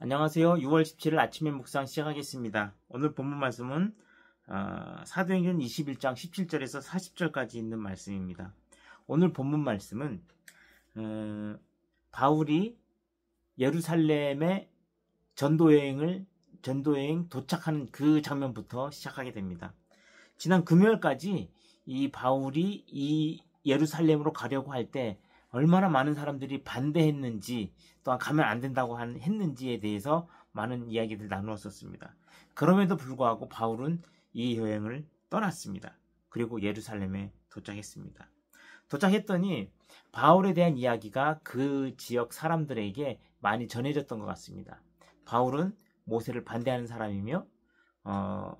안녕하세요. 6월 17일 아침에 묵상 시작하겠습니다. 오늘 본문 말씀은 어, 사도행전 21장 17절에서 40절까지 있는 말씀입니다. 오늘 본문 말씀은 어, 바울이 예루살렘의 전도 여행을 전도 여행 도착하는 그 장면부터 시작하게 됩니다. 지난 금요일까지 이 바울이 이 예루살렘으로 가려고 할때 얼마나 많은 사람들이 반대했는지 또한 가면 안 된다고 한, 했는지에 대해서 많은 이야기들 나누었었습니다. 그럼에도 불구하고 바울은 이 여행을 떠났습니다. 그리고 예루살렘에 도착했습니다. 도착했더니 바울에 대한 이야기가 그 지역 사람들에게 많이 전해졌던 것 같습니다. 바울은 모세를 반대하는 사람이며 어,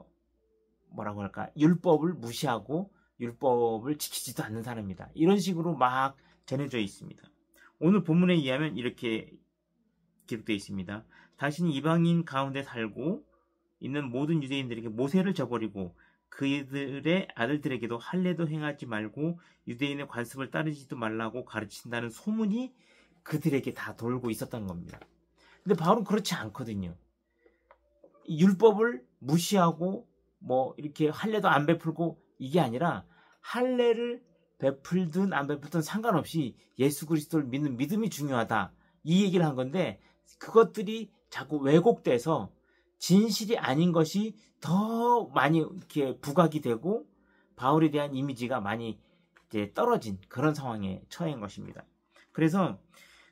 뭐라고 할까 율법을 무시하고 율법을 지키지도 않는 사람입니다 이런 식으로 막 전해져 있습니다. 오늘 본문에 의하면 이렇게 기록되어 있습니다. 다신이 이방인 가운데 살고 있는 모든 유대인들에게 모세를 저버리고 그들의 아들들에게도 할례도 행하지 말고 유대인의 관습을 따르지도 말라고 가르친다는 소문이 그들에게 다 돌고 있었던 겁니다. 근데 바울은 그렇지 않거든요. 율법을 무시하고 뭐 이렇게 할례도 안 베풀고 이게 아니라 할례를 베풀든 안 베풀든 상관없이 예수 그리스도를 믿는 믿음이 중요하다. 이 얘기를 한 건데 그것들이 자꾸 왜곡돼서 진실이 아닌 것이 더 많이 이렇게 부각이 되고 바울에 대한 이미지가 많이 이제 떨어진 그런 상황에 처한 것입니다. 그래서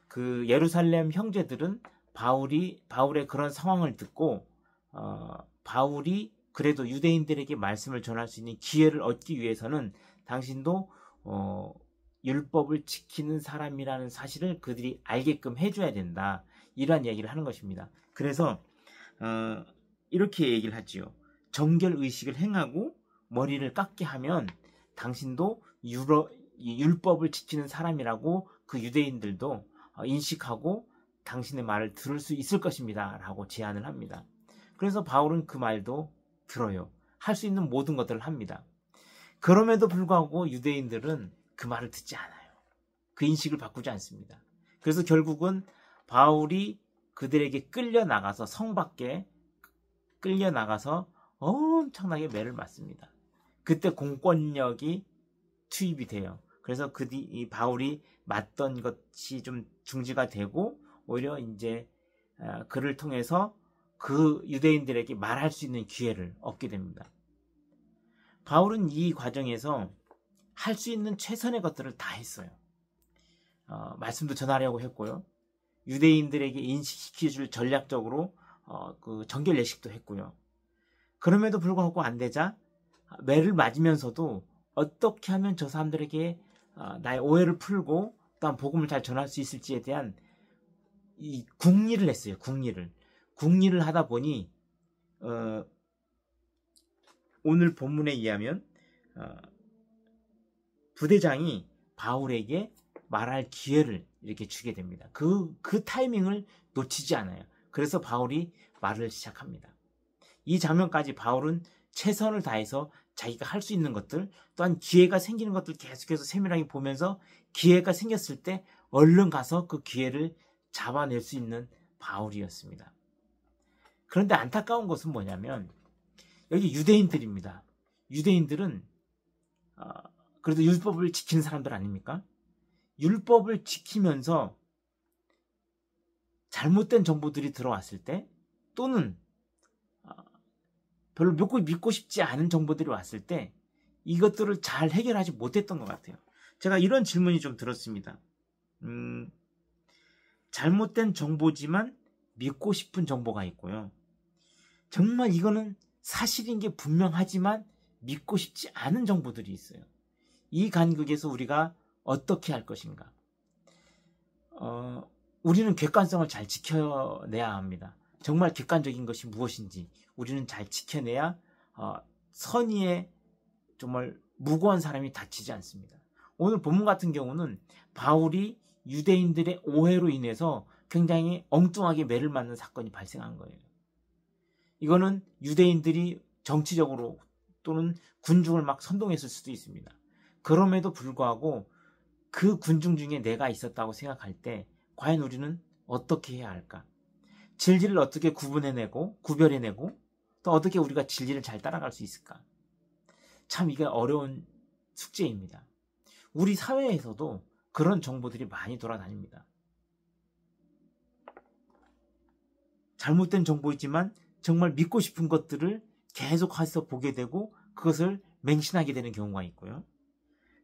그 예루살렘 형제들은 바울이 바울의 그런 상황을 듣고 어, 바울이 그래도 유대인들에게 말씀을 전할 수 있는 기회를 얻기 위해서는 당신도 어, 율법을 지키는 사람이라는 사실을 그들이 알게끔 해줘야 된다. 이러한 이야기를 하는 것입니다. 그래서 어, 이렇게 얘기를 하지요. 정결 의식을 행하고 머리를 깎게 하면 당신도 유러, 율법을 지키는 사람이라고 그 유대인들도 어, 인식하고 당신의 말을 들을 수 있을 것입니다. 라고 제안을 합니다. 그래서 바울은 그 말도 들어요. 할 수 있는 모든 것들을 합니다. 그럼에도 불구하고 유대인들은 그 말을 듣지 않아요. 그 인식을 바꾸지 않습니다. 그래서 결국은 바울이 그들에게 끌려 나가서 성 밖에 끌려 나가서 엄청나게 매를 맞습니다. 그때 공권력이 투입이 돼요. 그래서 그뒤 바울이 맞던 것이 좀 중지가 되고 오히려 이제 아, 그를 통해서 그 유대인들에게 말할 수 있는 기회를 얻게 됩니다. 바울은 이 과정에서 할 수 있는 최선의 것들을 다 했어요. 어, 말씀도 전하려고 했고요. 유대인들에게 인식시켜줄 전략적으로 어, 그 정결 예식도 했고요. 그럼에도 불구하고 안 되자 매를 맞으면서도 어떻게 하면 저 사람들에게 어, 나의 오해를 풀고 또한 복음을 잘 전할 수 있을지에 대한 이 궁리를 했어요. 궁리를 궁리를 하다 보니 어, 오늘 본문에 의하면 어, 부대장이 바울에게 말할 기회를 이렇게 주게 됩니다. 그, 그 타이밍을 놓치지 않아요. 그래서 바울이 말을 시작합니다. 이 장면까지 바울은 최선을 다해서 자기가 할 수 있는 것들, 또한 기회가 생기는 것들 계속해서 세밀하게 보면서 기회가 생겼을 때 얼른 가서 그 기회를 잡아낼 수 있는 바울이었습니다. 그런데 안타까운 것은 뭐냐면 여기 유대인들입니다. 유대인들은 어, 그래도 율법을 지키는 사람들 아닙니까? 율법을 지키면서 잘못된 정보들이 들어왔을 때 또는 어, 별로 믿고, 믿고 싶지 않은 정보들이 왔을 때 이것들을 잘 해결하지 못했던 것 같아요. 제가 이런 질문이 좀 들었습니다. 음, 잘못된 정보지만 믿고 싶은 정보가 있고요. 정말 이거는 사실인 게 분명하지만 믿고 싶지 않은 정보들이 있어요. 이 간극에서 우리가 어떻게 할 것인가? 어, 우리는 객관성을 잘 지켜내야 합니다. 정말 객관적인 것이 무엇인지 우리는 잘 지켜내야 어, 선의에 정말 무고한 사람이 다치지 않습니다. 오늘 본문 같은 경우는 바울이 유대인들의 오해로 인해서 굉장히 엉뚱하게 매를 맞는 사건이 발생한 거예요. 이거는 유대인들이 정치적으로 또는 군중을 막 선동했을 수도 있습니다. 그럼에도 불구하고 그 군중 중에 내가 있었다고 생각할 때 과연 우리는 어떻게 해야 할까? 진리를 어떻게 구분해내고 구별해내고 또 어떻게 우리가 진리를 잘 따라갈 수 있을까? 참 이게 어려운 숙제입니다. 우리 사회에서도 그런 정보들이 많이 돌아다닙니다. 잘못된 정보이지만 정말 믿고 싶은 것들을 계속해서 보게 되고 그것을 맹신하게 되는 경우가 있고요.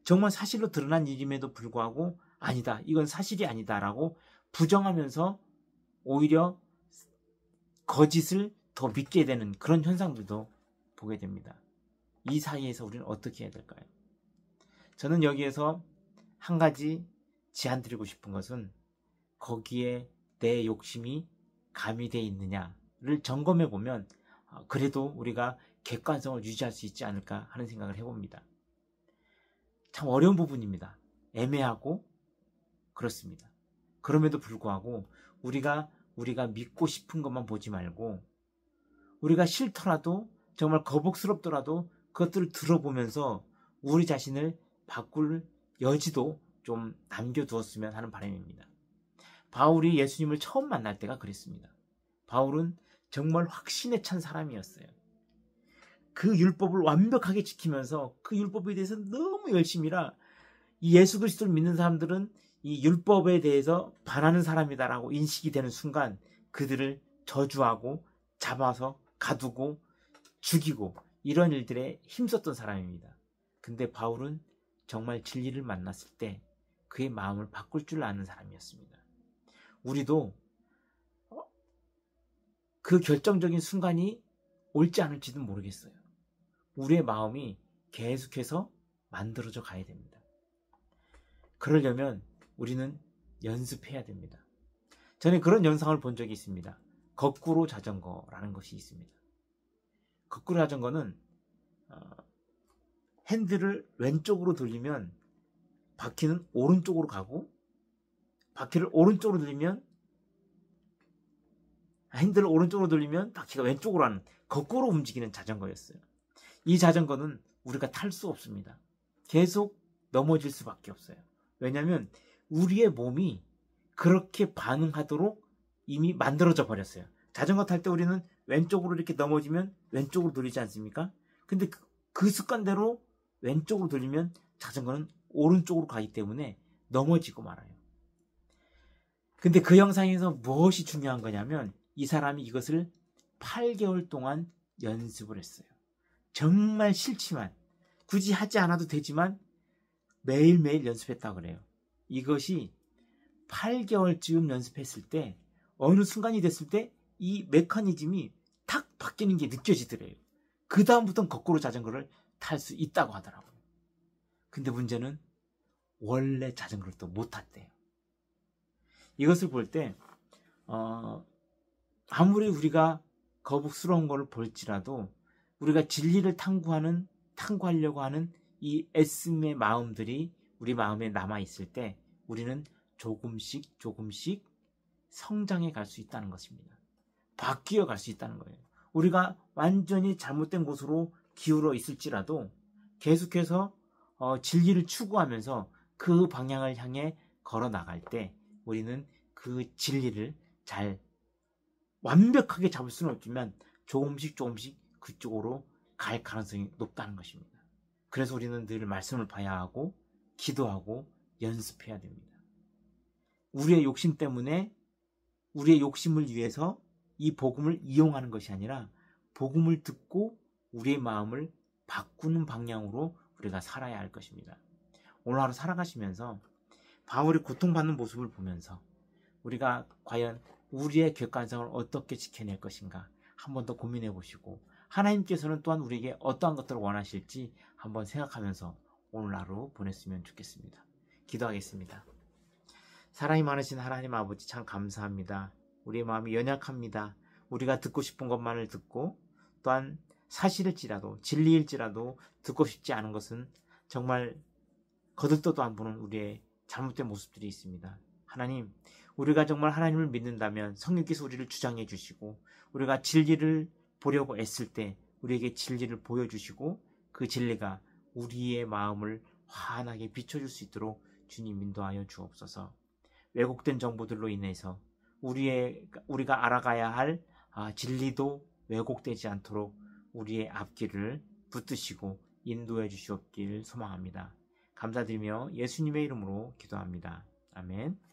정말 사실로 드러난 일임에도 불구하고 아니다. 이건 사실이 아니다라고 부정하면서 오히려 거짓을 더 믿게 되는 그런 현상들도 보게 됩니다. 이 사이에서 우리는 어떻게 해야 될까요? 저는 여기에서 한 가지 제안 드리고 싶은 것은 거기에 내 욕심이 가미되어 있느냐 를 점검해 보면 아, 그래도 우리가 객관성을 유지할 수 있지 않을까 하는 생각을 해봅니다. 참 어려운 부분입니다. 애매하고 그렇습니다. 그럼에도 불구하고 우리가 우리가 믿고 싶은 것만 보지 말고 우리가 싫더라도 정말 거북스럽더라도 그것들을 들어보면서 우리 자신을 바꿀 여지도 좀 남겨두었으면 하는 바람입니다. 바울이 예수님을 처음 만날 때가 그랬습니다. 바울은 정말 확신에 찬 사람이었어요. 그 율법을 완벽하게 지키면서 그 율법에 대해서 너무 열심히라 예수 그리스도를 믿는 사람들은 이 율법에 대해서 반하는 사람이다라고 인식이 되는 순간 그들을 저주하고 잡아서 가두고 죽이고 이런 일들에 힘썼던 사람입니다. 근데 바울은 정말 진리를 만났을 때 그의 마음을 바꿀 줄 아는 사람이었습니다. 우리도 그 결정적인 순간이 올지 않을지는 모르겠어요. 우리의 마음이 계속해서 만들어져 가야 됩니다. 그러려면 우리는 연습해야 됩니다. 저는 그런 영상을 본 적이 있습니다. 거꾸로 자전거라는 것이 있습니다. 거꾸로 자전거는 어, 핸들을 왼쪽으로 돌리면 바퀴는 오른쪽으로 가고 바퀴를 오른쪽으로 돌리면 핸들을 오른쪽으로 돌리면 바퀴가 왼쪽으로 하는 거꾸로 움직이는 자전거였어요. 이 자전거는 우리가 탈 수 없습니다. 계속 넘어질 수밖에 없어요. 왜냐하면 우리의 몸이 그렇게 반응하도록 이미 만들어져 버렸어요. 자전거 탈 때 우리는 왼쪽으로 이렇게 넘어지면 왼쪽으로 돌리지 않습니까? 근데 그, 그 습관대로 왼쪽으로 돌리면 자전거는 오른쪽으로 가기 때문에 넘어지고 말아요. 근데 그 영상에서 무엇이 중요한 거냐면 이 사람이 이것을 8개월 동안 연습을 했어요. 정말 싫지만 굳이 하지 않아도 되지만 매일매일 연습했다고 그래요. 이것이 8개월쯤 연습했을 때 어느 순간이 됐을 때 이 메커니즘이 탁 바뀌는 게 느껴지더래요. 그 다음부터는 거꾸로 자전거를 탈 수 있다고 하더라고요. 근데 문제는 원래 자전거를 또 못 탔대요. 이것을 볼 때 어, 아무리 우리가 거북스러운 걸 볼지라도 우리가 진리를 탐구하는 탐구하려고 하는 이 애씀의 마음들이 우리 마음에 남아 있을 때 우리는 조금씩 조금씩 성장해 갈 수 있다는 것입니다. 바뀌어 갈 수 있다는 거예요. 우리가 완전히 잘못된 곳으로 기울어 있을지라도 계속해서 어, 진리를 추구하면서 그 방향을 향해 걸어 나갈 때 우리는 그 진리를 잘 완벽하게 잡을 수는 없지만 조금씩 조금씩 그쪽으로 갈 가능성이 높다는 것입니다. 그래서 우리는 늘 말씀을 봐야 하고 기도하고 연습해야 됩니다. 우리의 욕심 때문에 우리의 욕심을 위해서 이 복음을 이용하는 것이 아니라 복음을 듣고 우리의 마음을 바꾸는 방향으로 우리가 살아야 할 것입니다. 오늘 하루 살아가시면서 바울이 고통받는 모습을 보면서 우리가 과연 우리의 객관성을 어떻게 지켜낼 것인가 한번 더 고민해 보시고 하나님께서는 또한 우리에게 어떠한 것들을 원하실지 한번 생각하면서 오늘 하루 보냈으면 좋겠습니다. 기도하겠습니다. 사랑이 많으신 하나님 아버지 참 감사합니다. 우리의 마음이 연약합니다. 우리가 듣고 싶은 것만을 듣고 또한 사실일지라도 진리일지라도 듣고 싶지 않은 것은 정말 거듭도도안 보는 우리의 잘못된 모습들이 있습니다. 하나님, 우리가 정말 하나님을 믿는다면 성령께서 우리를 주장해 주시고 우리가 진리를 보려고 애쓸 때 우리에게 진리를 보여주시고 그 진리가 우리의 마음을 환하게 비춰줄 수 있도록 주님 인도하여 주옵소서. 왜곡된 정보들로 인해서 우리의 우리가 알아가야 할 아, 진리도 왜곡되지 않도록 우리의 앞길을 붙드시고 인도해 주시옵길 소망합니다. 감사드리며 예수님의 이름으로 기도합니다. 아멘.